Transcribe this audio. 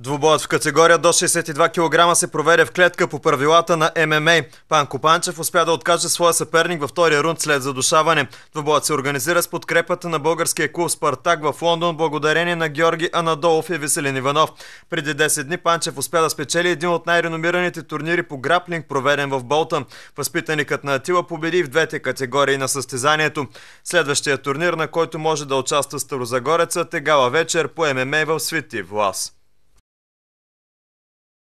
Двубоят в категория до 62 кг се проведе в клетка по правилата на ММА. Панко Панчев успя да откаже своя съперник във втория рунд след задушаване. Двубоят се организира с подкрепата на българския клуб Спартак в Лондон благодарение на Георги Анадолов и Веселин Иванов. Преди 10 дни Панчев успя да спечели един от най-реномираните турнири по граплинг, проведен в Болтън. Възпитаникът на Атила победи в двете категории на състезанието. Следващия турнир, на който може да участва Старозагорецът е гала вечер по ММА в Свети Влас.